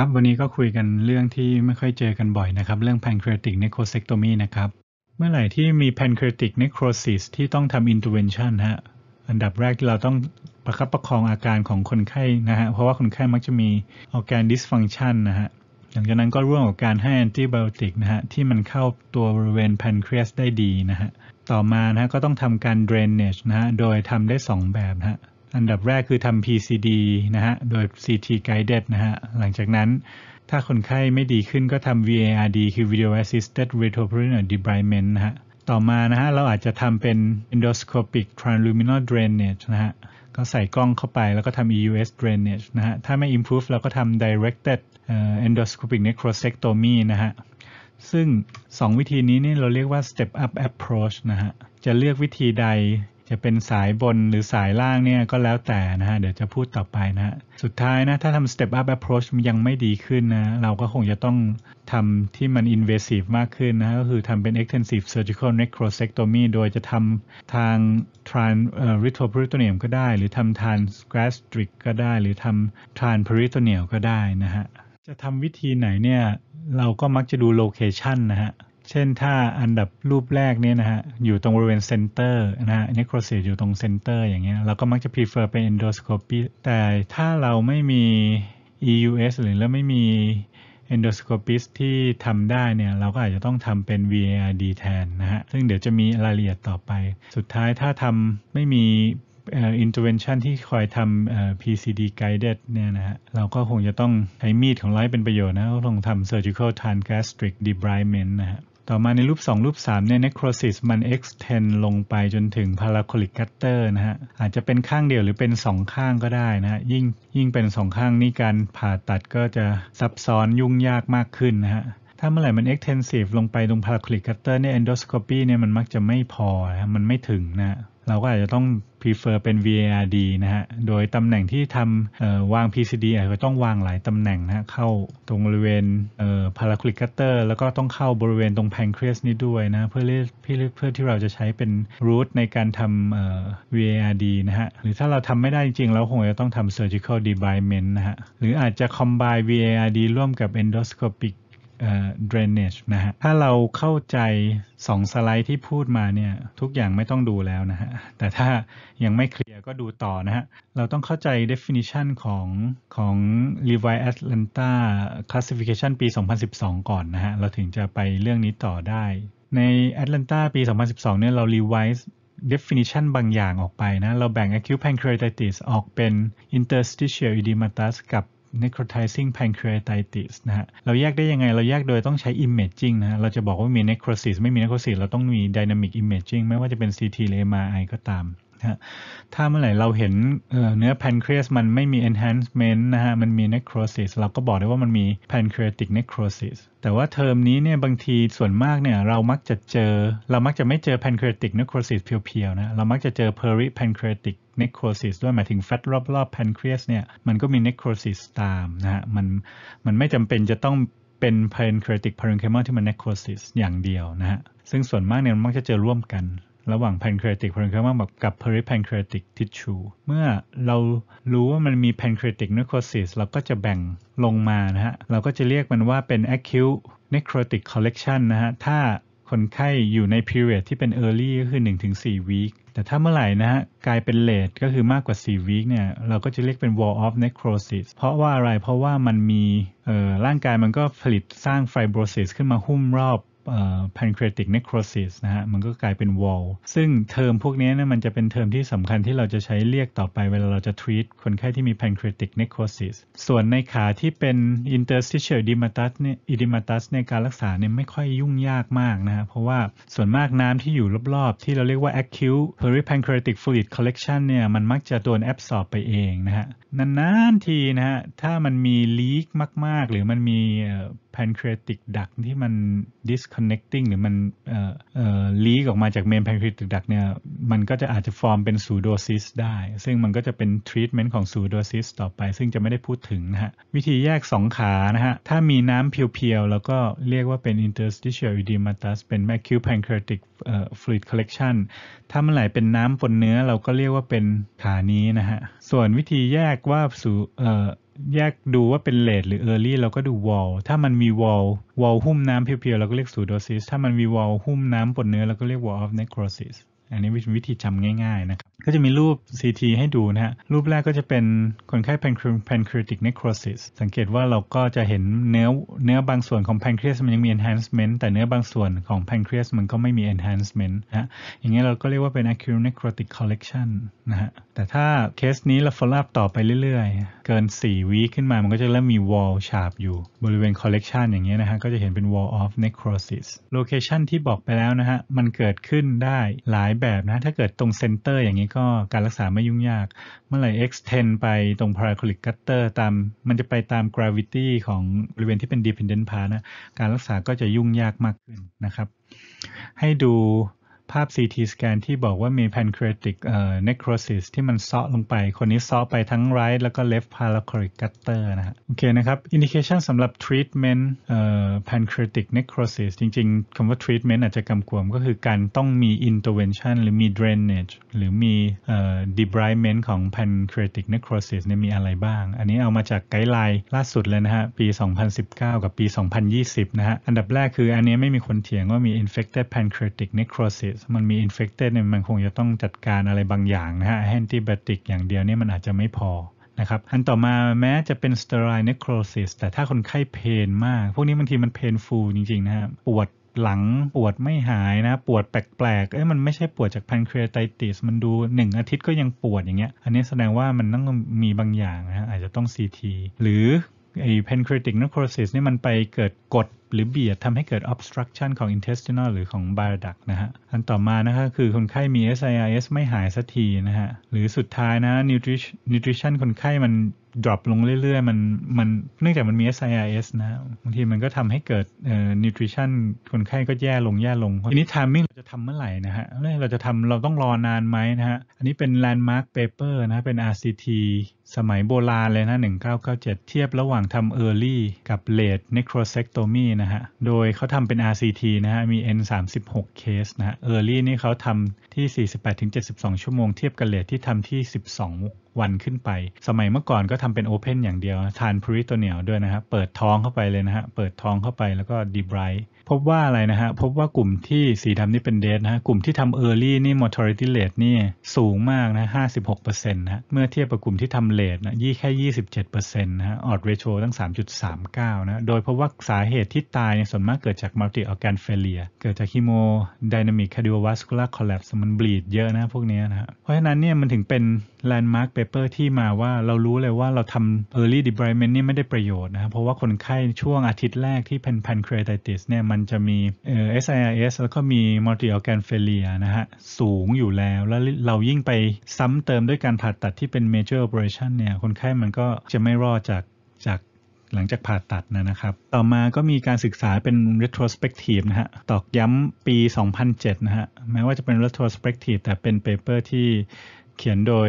ครับวันนี้ก็คุยกันเรื่องที่ไม่ค่อยเจอกันบ่อยนะครับ เรื่อง pancreatic necrosectomy นะครับเมื่อไหร่ที่มี pancreatic necrosis ที่ต้องทำ intervention ฮะอันดับแรกที่เราต้องประคับประคองอาการของคนไข้นะฮะเพราะว่าคนไข้มักจะมีอาการ dysfunction นะฮะหลังจากนั้นก็ร่วมกับการให้แอนติ i บ t อติกนะฮะที่มันเข้าตัวบริเวณ pancreas ได้ดีนะฮะต่อมานะฮะก็ต้องทำการ drainage นะฮะโดยทำได้ 2 แบบนะฮะอันดับแรกคือทำ PCD นะฮะ โดย CT guided นะฮะ หลังจากนั้นถ้าคนไข้ไม่ดีขึ้นก็ทำ VARD คือ Video Assisted Retroperitoneal Debridement นะฮะ ต่อมานะฮะเราอาจจะทำเป็น endoscopic transluminal drainage นะฮะ ก็ใส่กล้องเข้าไปแล้วก็ทำ EUS drainage นะฮะ ถ้าไม่ improve เราก็ทำ directed endoscopic necrosectomy นะฮะ ซึ่ง 2 วิธีนี้นี่เราเรียกว่า step up approach นะฮะ จะเลือกวิธีใดจะเป็นสายบนหรือสายล่างเนี่ยก็แล้วแต่นะฮะเดี๋ยวจะพูดต่อไปนะ สุดท้ายนะถ้าทำ step up approach ยังไม่ดีขึ้นนะ เราก็คงจะต้องทำที่มัน invasive มากขึ้นนะก็คือทำเป็น extensive surgical necrosectomy โดยจะทำทาง trans retroperitoneum ก็ได้หรือทำ trans gastric ก็ได้หรือทำ trans p e r i t o n e u m ก็ได้นะฮะ จะทำวิธีไหนเนี่ยเราก็มักจะดู location นะฮะเช่นถ้าอันดับรูปแรกเนี่ยนะฮะ อยู่ตรงบริเวณเซนเตอร์นะฮะน e โครเ i ตอยู่ตรงเซนเตอร์อย่างเงี้ย เราก็มักจะ prefer เป็น endoscopy แต่ถ้าเราไม่มี EUS หรือเราไม่มี endoscopist ที่ทำได้เนี่ยเราก็อาจจะต้องทำเป็น VARD แทนนะฮะ ซึ่งเดี๋ยวจะมีรายละเอียดต่อไป สุดท้ายถ้าทำไม่มีอ intervention ที่คอยทำ PCD guided เนี่ยนะฮะเราก็คงจะต้องใช้มีดของไลท์เป็นประโยชน์นะต้องทำ surgical transgastric debridement นะฮะต่อมาในรูป2รูป3เนี่ย necrosis มัน extend ลงไปจนถึง paracolic gutter นะฮะ อาจจะเป็นข้างเดียวหรือเป็น 2 ข้างก็ได้นะฮะ ยิ่งยิ่งเป็น 2 ข้างนี่การผ่าตัดก็จะซับซ้อนยุ่งยากมากขึ้นนะฮะ ถ้าเมื่อไหร่มัน extensive ลงไปตรง paracolic gutter เนี่ย endoscopy เนี่ยมันมักจะไม่พอนะมันไม่ถึงนะเราก็อาจจะต้อง prefer เป็น VARD นะฮะ โดยตำแหน่งที่ทำวาง PCD อาจจะต้องวางหลายตำแหน่งนะะเข้าตรงบริเวณ p a r a c l i c cutter แล้วก็ต้องเข้าบริเวณตรง pancreas นี้ด้วยนะเพื่อเพื่อเพื่อที่เราจะใช้เป็น root ในการทำ VARD นะฮะ หรือถ้าเราทำไม่ได้จริงๆเราคงจะต้องทำ surgical debridement นะฮะ หรืออาจจะ combine VARD ร่วมกับ endoscopic drainage นะฮะ ถ้าเราเข้าใจ 2 สไลด์ที่พูดมาเนี่ย ทุกอย่างไม่ต้องดูแล้วนะฮะ แต่ถ้ายังไม่เคลียร์ก็ดูต่อนะฮะ เราต้องเข้าใจ definition ของของ Levi Atlanta classification ปี 2012 ก่อนนะฮะ เราถึงจะไปเรื่องนี้ต่อได้ ใน Atlanta ปี 2012 เนี่ยเรา revise definition บางอย่างออกไปนะ เราแบ่ง acute pancreatitis ออกเป็น interstitial edematous กับ necrotizing pancreatitis นะฮะ เราแยกได้ยังไง เราแยกโดยต้องใช้ imaging นะฮะ เราจะบอกว่ามี necrosis ไม่มี necrosis เราต้องมี dynamic imaging ไม่ว่าจะเป็น CT หรือ MRI ก็ตามฮะถ้าเมื่อไหร่เราเห็นเนื้อ pancreas มันไม่มี enhancement นะฮะ มันมี necrosis เราก็บอกได้ว่ามันมี pancreatic necrosis แต่ว่าเทอมนี้เนี่ยบางทีส่วนมากเนี่ยเรามักจะเจอเรามักจะไม่เจอ pancreatic necrosis เพียวๆนะ เรามักจะเจอ peri pancreatic necrosis ด้วยหมายถึงแฟตรอบๆ pancreas เนี่ยมันก็มี necrosis ตามนะฮะ มันมันไม่จำเป็นจะต้องเป็น pancreatic parenchyma ที่มัน necrosis อย่างเดียวนะฮะ ซึ่งส่วนมากเนี่ยมักจะเจอร่วมกันระหว่าง pancreatic p a r e n c h y กับ peripancreatic tissue เมื่อเรารู้ว่ามันมี pancreatic necrosis เราก็จะแบ่งลงมานะฮะ เราก็จะเรียกมันว่าเป็น acute necrotic collection นะฮะ ถ้าคนไข้อยู่ใน period ที่เป็น early ก็คือ 1-4 week แต่ถ้าเมื่อไหร่นะฮะ กลายเป็น late ก็คือมากกว่า 4 week เนี่ย เราก็จะเรียกเป็น wall of necrosis เพราะว่าอะไร เพราะว่ามันมีร่างกายมันก็ผลิตสร้าง fibrosis ขึ้นมาหุ้มรอบ pancreatic necrosis นะฮะมันก็กลายเป็น wall ซึ่งเทอมพวกนี้นะมันจะเป็นเทอมที่สำคัญที่เราจะใช้เรียกต่อไป เวลาเราจะ treat คนไข้ที่มี pancreatic necrosis ส่วนในขาที่เป็น interstitial edematous เนี่ยดิมาตัสในการรักษาเนี่ยไม่ค่อยยุ่งยากมากนะฮะเพราะว่าส่วนมากน้ำที่อยู่ รอบๆ ที่เราเรียกว่า acute peripancreatic fluid collection เนี่ยมันมักจะโดน absorb ไปเองนะฮะนานๆทีนะฮะถ้ามันมี leak มากๆหรือมันมี pancreatic duct ที่มัน disc connecting หรือมันเอ่อเอ่อลีกออกมาจากเมนแพนคริตดักเนี่ย มันก็จะอาจจะฟอร์มเป็น pseudosis ได้ ซึ่งมันก็จะเป็น treatment ของ pseudosis ต่อไป ซึ่งจะไม่ได้พูดถึงนะฮะ วิธีแยก 2 ขานะฮะ ถ้ามีน้ำเพียวๆ แล้วก็เรียกว่าเป็น interstitial edematous เป็น acute pancreatic fluid collection ถ้าเมื่อไหร่เป็นน้ำปนเนื้อเราก็เรียกว่าเป็นขานี้นะฮะ ส่วนวิธีแยกว่าสู่เอ่อแยกดูว่าเป็นเลดหรือเออร์ลี่เราก็ดูวอล ถ้ามันมีวอล วอลหุ้มน้ำเพียวๆ เราก็เรียกสูดอซิส ถ้ามันมีวอลหุ้มน้ำปนเนื้อ เราก็เรียกวอลออฟเนโครซิส อันนี้เป็นวิธีจำง่ายๆนะครับ ก็จะมีรูป CT ให้ดูนะฮะ รูปแรกก็จะเป็นคนไข้ p a n c r e a t i เนโครซิ i s สังเกตว่าเราก็จะเห็นเนื้อเนื้อบางส่วนของ pancreas มันยังมี enhancement แต่เนื้อบางส่วนของ pancreas มันก็ไม่มี enhancement นะอย่างเงี้ยเราก็เรียกว่าเป็น acute necrotic collection นะฮะ แต่ถ้าเคสนี้เรา follow up ต่อไปเรื่อยเกิน 4 วีคขึ้นมามันก็จะเริ่มมี wall ฉาบอยู่ บริเวณ collection อย่างเงี้ยนะฮะก็จะเห็นเป็น wall of necrosis location ที่บอกไปแล้วนะฮะ มันเกิดขึ้นได้หลายแบบนะ ถ้าเกิดตรง center อย่างนี้ก็การรักษาไม่ยุ่งยาก เมื่อไหร่ extend ไปตรง paracolic gutter ตาม มันจะไปตาม gravity ของบริเวณที่เป็น dependent p a t นะการรักษาก็จะยุ่งยากมากขึ้นนะครับ ให้ดูภาพ CT สแกนที่บอกว่ามี pancreatic necrosis ที่มันซาะลงไป คนนี้ซาะไปทั้ง right แล้วก็ left paracric gutter นะฮะโอเคนะครับ indication สำหรับ treatment pancreatic necrosis จริงๆ คำว่า treatment อาจจะกำกวมก็คือการต้องมี intervention หรือมี drainage หรือมี debridement ของ pancreatic necrosis เนี่ยมีอะไรบ้าง อันนี้เอามาจากไกด์ไลน์ล่าสุดเลยนะฮะปี 2019 กับปี 2020นะฮะอันดับแรกคืออันนี้ไม่มีคนเถียงว่ามี infected pancreatic necrosis มันมีอินเฟคเต็ดเนี่ยมันคงจะต้องจัดการอะไรบางอย่างนะฮะแอนติบอติกอย่างเดียวเนี่ยมันอาจจะไม่พอนะครับอันต่อมาแม้จะเป็น sterile necrosis แต่ถ้าคนไข้เพนมาก พวกนี้บางทีมันเพนฟูจริง ๆ นะฮะปวดหลังปวดไม่หายนะ ปวดแปลกๆเอ้ยมันไม่ใช่ปวดจากพันเครียไตติสมันดู 1 อาทิตย์ก็ยังปวดอย่างเงี้ยอันนี้แสดงว่ามันต้องมีบางอย่างนะอาจจะต้อง CT หรือไอ้ pancreatic necrosis นี่มันไปเกิดกดหรือเบียดทำให้เกิด obstruction ของ intestinal หรือของ bile duct นะฮะ อันต่อมานะคะคือคนไข้มี SIRS ไม่หายสักทีนะฮะ หรือสุดท้ายนะ nutrition nutrition คนไข้มัน drop ลงเรื่อย ๆ มัน มัน เนื่องจากมันมี SIRS นะ บางทีมันก็ทำให้เกิด nutrition คนไข้ก็แย่ลงแย่ลงทีนี้ timing เราจะทำเมื่อไหร่นะฮะ เราจะทำเราต้องรอนานไหมนะฮะ อันนี้เป็น landmark paper นะเป็น RCT สมัยโบราณเลยนะ1997 เทียบระหว่างทำ early กับ late necrosectomy นะะฮะโดยเขาทำเป็น RCT นะฮะมี N 3 6เคสนะฮะ Early นี่เขาทำที่ 48-72 ชั่วโมงเทียบกับเลทที่ทำที่ 12 วันขึ้นไป สมัยเมื่อก่อนก็ทำเป็น Open อย่างเดียว ทานพริโตเหนียวด้วยนะฮะเปิดท้องเข้าไปเลยนะฮะ เปิดท้องเข้าไปแล้วก็ดีไบรท์พบว่าอะไรนะฮะ พบว่ากลุ่มที่สีดำนี่เป็นเดทนะฮะกลุ่มที่ทำเออร์ลี่นี่อร์ t a l รต y rate นี่สูงมากนะห้าสิบหกเปอร์เซ็นต์นะ เมื่อเทียบกับกลุ่มที่ทำเลทนะยี่แค่ยี่สิบเจ็ดเปอร์เซ็นต์นะฮะ ออดเรช i ตั้งสามจุดสามเก้านะ โดยพบว่าสาเหตุที่ตายในส่วนมากเกิดจากมัลติออร์แกนเฟลเลีย เกิดจากค h โมไดนามิกคาดิโอวาสคูลาร์คอลลั p มันบีดเยอะนะพวกนี้นะฮะ เพราะฉะนั้นเนี่ยมันถึงเป็นแลนด์มาร์คเปเปอร์ที่มาว่าเรารู้เลยว่าเราทำเออร์ลี b r i d e m e n t นี่ไม่ได้ประโยชน์นะครับเพราะว่าคนไข้ช่วงอาทิตย์แรกที่เป็นพันคร e ติติสเนี่ยมันจะมีเอ่อ SIRS แล้วก็มีมัลติออแกนเฟเลียนะฮะสูงอยู่แล้วแล้วเรายิ่งไปซ้ำเติมด้วยการผ่าตัดที่เป็นจอร์โอเปอเรชันเนี่ยคนไข้มันก็จะไม่รอดจากจากหลังจากผ่าตัดนะครับ ต่อมาก็มีการศึกษาเป็น retrospective นะฮะตอกย้ำปี 2007 นะฮะแม้ว่าจะเป็น retrospective แต่เป็น paper ที่เขียนโดย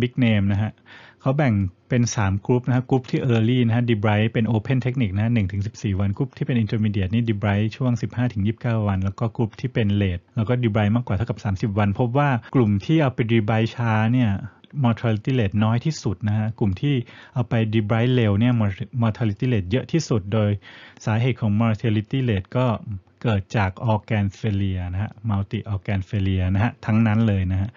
บิ๊กเนมนะฮะเขาแบ่งเป็น 3กลุ่มนะฮะกลุ่มที่ Early นะฮะ d e b บ i ท์เป็น Open Technique นะหนึ่งถึงสิบสี่วันกลุ่มที่เป็น Intermediate นี่ d e b บ i ท์ช่วง 15ถึง29 วัน แล้วก็กลุ่มที่เป็น Late แล้วก็ d e b บ i ท์มากกว่าเท่ากับ 30 วัน พบว่ากลุ่มที่เอาไป d e b บ i ท์ช้าเนี่ย mortality rate น้อยที่สุดนะฮะ กลุ่มที่เอาไป d e b บ i ท์เร็วเนี่ย mortality rate เยอะที่สุด โดยสาเหตุของ mortality rate ก็เกิดจากออแกนเฟเลียนะฮะ มัลติออแกนเฟเลียนะฮะ ทั้งนั้นเลยนะฮะ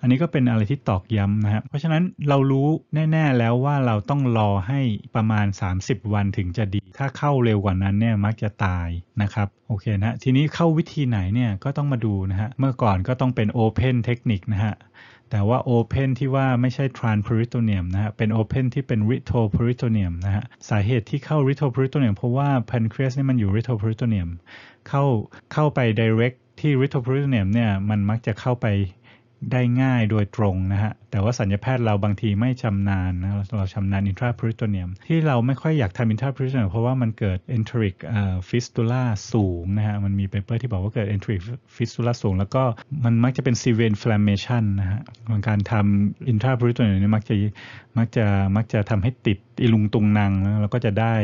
อันนี้ก็เป็นอะไรที่ตอกย้ำนะฮะ เพราะฉะนั้นเรารู้แน่ ๆแล้วว่าเราต้องรอให้ประมาณ 30 วันถึงจะดี ถ้าเข้าเร็วกว่านั้นเนี่ยมักจะตายนะครับ โอเคนะทีนี้เข้าวิธีไหนเนี่ยก็ต้องมาดูนะฮะ เมื่อก่อนก็ต้องเป็นโอเพนเทคนิคนะฮะแต่ว่า Open ที่ว่าไม่ใช่ Tranperitoneum นะฮะ เป็น Open ที่เป็น Retoperitoneum นะฮะ สาเหตุที่เข้า Retoperitoneum เพราะว่า Pancreas นี่มันอยู่ Retoperitoneum เข้าเข้าไป direct ที่ Retoperitoneum เนี่ยมันมักจะเข้าไปได้ง่ายโดยตรงนะฮะแต่ว่าสัญญแพทย์เราบางทีไม่ชำนาญนะเราชำนาญอินทราพริโตเนียมที่เราไม่ค่อยอยากทำอินทราพริโตเนียมเพราะว่ามันเกิด enteric fistula สูงนะฮะ มันมีเปเปอร์ที่บอกว่า เกิด enteric fistula สูง แล้วก็มันมักจะเป็น severe inflammation นะฮะการทำอินทราพริโตเนียมมักจะมักจะมักจะทำให้ติดอิลุงตุงนางแล้วก็จะได้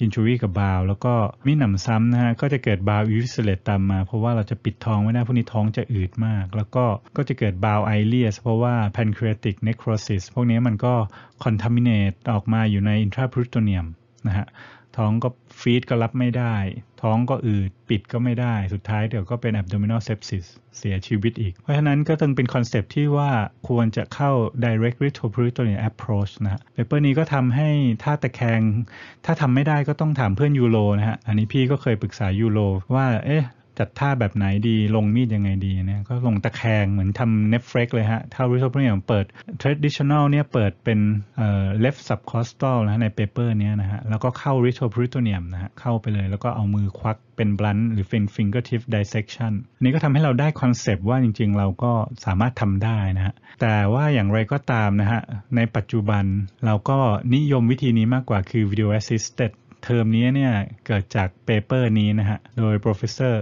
อินชูรี่กับบาวแล้วก็มีหนำซ้ำนะฮะก็จะเกิดบาวอิวิสเลตตามมา เพราะว่าเราจะปิดท้องไว้ได้พวกนี้ท้องจะอืดมาก แล้วก็ก็จะเกิดบาวไอเลียสเพราะว่าแพนคร pancreatic necrosis พวกนี้มันก็ contaminate ออกมาอยู่ใน intraperitoneum นะฮะ ท้องก็ฟีดก็รับไม่ได้ ท้องก็อืดปิดก็ไม่ได้สุดท้ายเดี๋ยวก็เป็น abdominal sepsis เสียชีวิตอีก เพราะฉะนั้นก็ต้องเป็นคอนเซปที่ว่าควรจะเข้า direct retroperitoneal approach นะฮะเปเปอร์นี้ก็ทำให้ถ้าตะแคงถ้าทำไม่ได้ก็ต้องถามเพื่อนยูโรนะฮะ อันนี้พี่ก็เคยปรึกษายูโรว่าเอ๊ะจัดท่าแบบไหนดี ลงมีดยังไงดีเนี่ยก็ลงตะแคงเหมือนทำเนฟเฟกเลยฮะถ้าริโซเปอเนอย่เปิด traditional เนี่ยเปิดเป็นเอ่อ left subcostal นะในเปเปอร์เนี้ยนะฮะแล้วก็เข้า r i t o p r i t o n i u m นะฮะ เข้าไปเลยแล้วก็เอามือควักเป็นบลันหรือเป็น fingertip dissection นี่ก็ทำให้เราได้คอนเซปต์ว่าจริงๆเราก็สามารถทำได้นะฮะ แต่ว่าอย่างไรก็ตามนะฮะ ในปัจจุบันเราก็นิยมวิธีนี้มากกว่าคือ video assisted เทอมนี้เนี่ยเกิดจากเปเปอร์นี้นะฮะ โดย professor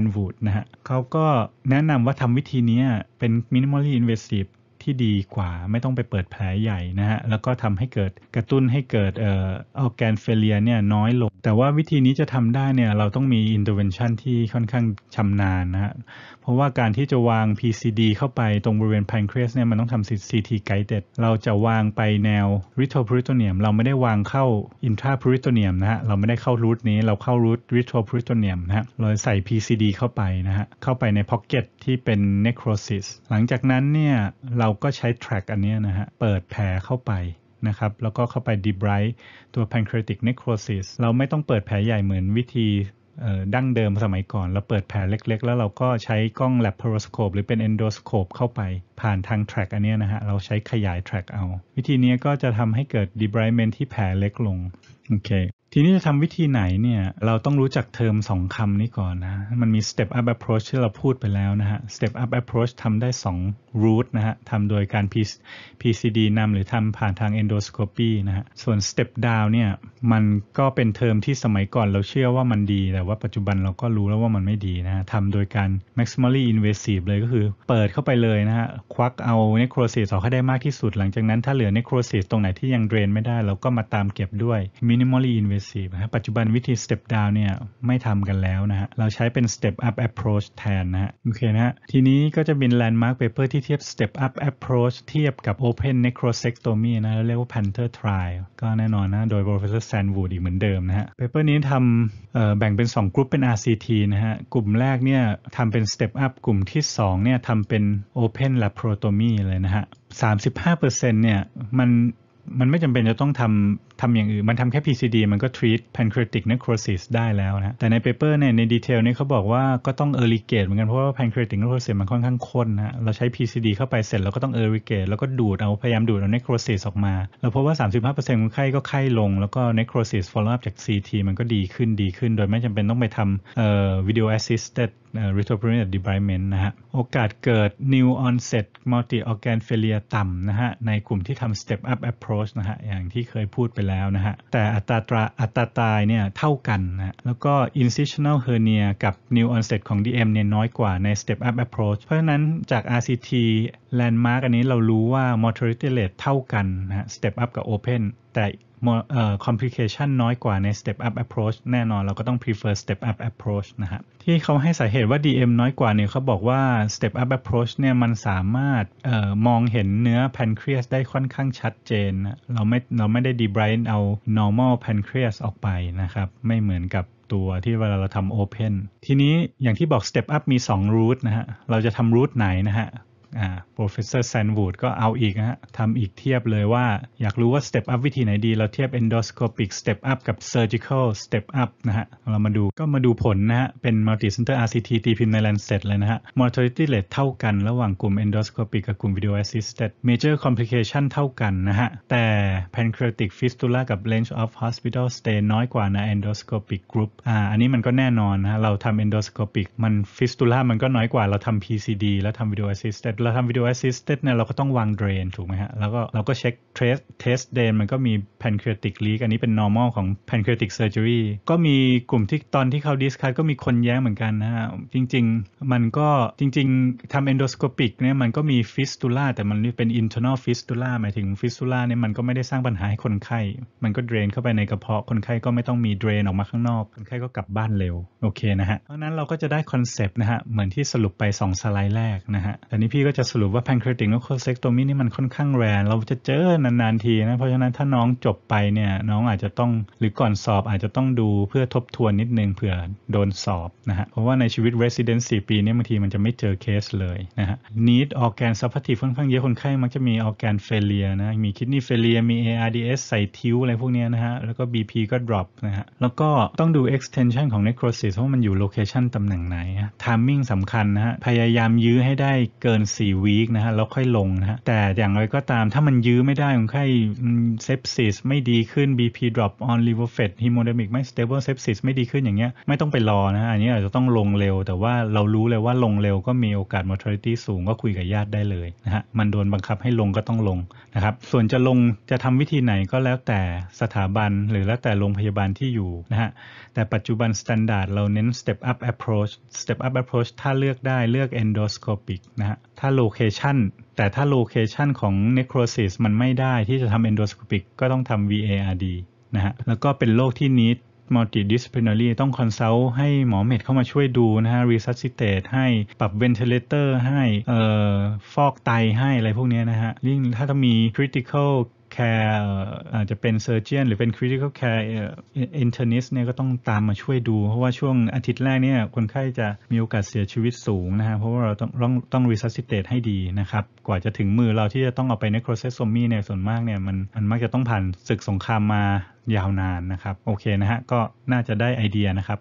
n d นวูดนะฮะ เขาก็แนะนำว่าทำวิธีนี้เป็น minimally invasive ที่ดีกว่าไม่ต้องไปเปิดแผลใหญ่นะฮะ แล้วก็ทำให้เกิดกระตุ้นให้เกิดเอ่อออแกนเฟเลียเนี่ยน้อยลง แต่ว่าวิธีนี้จะทำได้เนี่ยเราต้องมีอินเตอร์เวนชั่นที่ค่อนข้างชำนาญนะฮะ เพราะว่าการที่จะวาง PCD เข้าไปตรงบริเวณ p พน c r e สเนี่ยมันต้องทำ CT guided เราจะวางไปแนวริ t r พ p ริโตเนียมเราไม่ได้วางเข้าอินทราพริโตเนียมนะฮะ เราไม่ได้เข้ารูทนี้เราเข้ารูทริ t r o ริโตเนียมนะฮะเราใส่ PCD เข้าไปนะฮะเข้าไปในพ็อกเก็ตที่เป็นเนโครซิสหลังจากนั้นเนี่ยเราก็ใช้ track อันนี้นะฮะ เปิดแผลเข้าไปนะครับ แล้วก็เข้าไป debride ตัว pancreatic necrosis เราไม่ต้องเปิดแผลใหญ่เหมือนวิธีดั้งเดิมสมัยก่อน เราเปิดแผลเล็กๆ แล้วเราก็ใช้กล้อง laparoscope หรือเป็น endoscope เข้าไปผ่านทาง track อันนี้นะฮะ เราใช้ขยาย track เอา วิธีนี้ก็จะทำให้เกิด debridement ที่แผลเล็กลง โอเคทีนี้จะทำวิธีไหนเนี่ย เราต้องรู้จักเทอมสองคำนี้ก่อนนะ มันมี step up approach ที่เราพูดไปแล้วนะฮะ step up approach ทำได้ 2 r o o t นะฮะทำโดยการ PCD นำหรือทำผ่านทาง endoscopy นะฮะ ส่วน step down เนี่ย มันก็เป็นเทอมที่สมัยก่อนเราเชื่อว่ามันดี แต่ว่าปัจจุบันเราก็รู้แล้วว่ามันไม่ดีนะทำโดยการ maximally invasive เลยก็คือเปิดเข้าไปเลยนะฮะควักเอา necrosis ออกให้ได้มากที่สุด หลังจากนั้นถ้าเหลือ necrosis ตรงไหนที่ยัง drain ไม่ได้ เราก็มาตามเก็บด้วย minimally invasive p r i v นะฮะปัจจุบันวิธี Step Down เนี่ยไม่ทำกันแล้วนะฮะเราใช้เป็น Step Up Approach แทนนะฮะโอเคนะฮะทีนี้ก็จะเป็น Landmark Paper ที่เทียบ Step Up Approach เทียบกับ Open Necrosectomy นะเรียกว่า Panther Trial ก็แน่นอนนะโดย Professor Sandwood อีกเหมือนเดิมนะฮะ Paper นี้ทำแบ่งเป็น 2กลุ่มเป็น RCT นะฮะกลุ่มแรกเนี่ยทำเป็น Step Up กลุ่มที่2เนี่ยทำเป็น Open Laparotomy เลยนะฮะ35%เนี่ยมันมันไม่จำเป็นจะต้องทำทำอย่างอื่น มันทำแค่ PCD มันก็ treat pancreatic necrosis ได้แล้วนะแต่ใน paper เนี่ยใน d detail นี้เขาบอกว่าก็ต้อง a r l y g a t e เหมือนกันเพราะว่า pancreatic necrosis มันค่อนข้างข้นนะเราใช้ PCD เข้าไปเสร็จเราก็ต้อง a r l y g a t e แล้วก็ดูดเอา พยายามดูดเอา necrosis ออกมาเราพบว่า 35%คนไข้ก็ไข้ลงแล้วก็ necrosis follow up จาก CT มันก็ดีขึ้นดีขึ้นโดยไม่จำเป็นต้องไปทำเอ่อ video assisted r e t r o p e r i n e debridement นะฮะโอกาสเกิด new onset multi organ failure ต่ำนะฮะในกลุ่มที่ทำ step up approach นะฮะอย่างที่เคยพูดไปแล้วนะฮะ แต่อัตราตราอัตราตายเนี่ยเท่ากันนะ แล้วก็ incisional hernia กับ new onset ของ DM เนี่ยน้อยกว่าใน step up approach เพราะฉะนั้นจาก RCT landmark อันนี้เรารู้ว่า mortality rate เท่ากันนะ step up กับ open แต่คอมพลิเคชันน้อยกว่าใน step up approach แน่นอนเราก็ต้อง prefer step up approach นะฮะที่เขาให้สาเหตุว่า DM น้อยกว่าเนี่ยเขาบอกว่า step up approach เนี่ยมันสามารถออมองเห็นเนื้อ pancreas ได้ค่อนข้างชัดเจนเราไม่เราไม่ได้ debride เอา normal pancreas ออกไปนะครับ ไม่เหมือนกับตัวที่เวลาเราทำ Open ทีนี้อย่างที่บอก Step Up มี 2 route นะฮะเราจะทำ route ไหนนะฮะอ่า professor Sandwood ก็เอาอีกนะฮะ ทำอีกเทียบเลยว่า อยากรู้ว่า step up วิธีไหนดี เราเทียบ endoscopic step up กับ surgical step up นะฮะ เรามาดู ก็มาดูผลนะฮะ เป็น multi center RCT ตีพิมพ์ใน Lancet เลยนะฮะ mortality rate เท่ากันระหว่างกลุ่ม endoscopic กับกลุ่ม video assisted major complication เท่ากันนะฮะ แต่ pancreatic fistula กับ range of hospital stay น้อยกว่าใน endoscopic group อ่า อันนี้มันก็แน่นอนนะเราทำ endoscopic มัน fistula มันก็น้อยกว่าเราทำ PCD แล้วทำ video assisted เราทำวิดีโอแอสซิสต์เนี่ยเราก็ต้องวางเดรนถูกไหมฮะ แล้วก็เราก็เช็คเทสเเดนมันก็มี pancreatic l e อันนี้เป็น normal ของ pancreatic surgery ก็มีกลุ่มที่ตอนที่เขาดิสคัทก็มีคนแย้งเหมือนกันนะฮะ จริงๆมันก็จริงๆทำ endoscopic เนี่ยมันก็มี fistula แต่มันเป็น internal fistula หมายถึง fistula เนี่ยมันก็ไม่ได้สร้างปัญหาให้คนไข้มันก็เดรนเข้าไปในกระเพาะคนไข้ก็ไม่ต้องมีเดรนออกมาข้างนอกคนไข้ก็กลับบ้านเร็วโอเคนะฮะเพราะนั้นเราก็จะได้คอนเซปต์นะฮะเหมือนที่สรุปไป2สไลด์แรกนะฮะแต่นี้พี่ก็จะสรุปว่า pancreatic c h โคเซกโตมีนี่มันค่อนข้างแรงเราจะเจอนาน ๆ ทีนะ เพราะฉะนั้นถ้าน้องจบไปเนี่ย น้องอาจจะต้องหรือก่อนสอบอาจจะต้องดูเพื่อทบทวนนิดนึงเผื่อโดนสอบนะฮะ เพราะว่าในชีวิต residency ปีนี้บางทีมันจะไม่เจอเคสเลยนะฮะ need organ supportive ค่อนข้างเยอะคนไข้ มักจะมี organ failure นะ มี kidney failure มี ARDS ใส่ทิ้วอะไรพวกนี้นะฮะ แล้วก็ BP ก็ drop นะฮะ แล้วก็ต้องดู extension ของ necrosis พราะมันอยู่ location ตำแหน่งไหน timing สำคัญนะฮะ พยายามยื้อให้ได้เกินสี่วีคนะฮะแล้วค่อยลงนะฮะแต่อย่างไรก็ตามถ้ามันยื้อไม่ได้คนไข้เซปซิสไม่ดีขึ้น BP drop on l i v r f e t hemodynamic ไม่ stable sepsis ไม่ดีขึ้นอย่างเงี้ยไม่ต้องไปรอนะฮะอันนี้อาจจะต้องลงเร็วแต่ว่าเรารู้เลยว่าลงเร็วก็มีโอกาส mortality สูง ก็คุยกับญาติได้เลยนะฮะมันโดนบังคับให้ลงก็ต้องลงนะครับ ส่วนจะลงจะทำวิธีไหนก็แล้วแต่สถาบันหรือแล้วแต่โรงพยาบาลที่อยู่นะฮะแต่ปัจจุบัน standard เราเน้น step up approach step up approach ถ้าเลือกได้เลือก endoscopic นะฮะถ้าถ้าโลเคชันแต่ถ้าโลเคชันของ necrosis มันไม่ได้ที่จะทำ endoscopic ก็ต้องทำ VARD นะฮะแล้วก็เป็นโรคที่ need multidisciplinary ต้อง consult ให้หมอเม็ดเข้ามาช่วยดูนะฮะ resuscitate ให้ปรับ ventilator ให้เอ่อฟอกไตให้อะไรพวกนี้นะฮะยิ่งถ้าจะมี critical แคร์อาจจะเป็นเซอร์เจียนหรือเป็นิติคอลแคร์เอนเทอร์นิสเนี่ยก็ต้องตามมาช่วยดู เพราะว่าช่วงอาทิตย์แรกเนี่ยคนไข้จะมีโอกาสเสียชีวิตสูงนะฮะเพราะว่าเราต้องต้องรีซัสซิเตตให้ดีนะครับ กว่าจะถึงมือเราที่จะต้องเอาไปใ necrosomy เนี่ยส่วนมากเนี่ยมันมันมักจะต้องผ่านศึกสงครามมายาวนานนะครับ โอเคนะฮะก็น่าจะได้ไอเดียนะครับ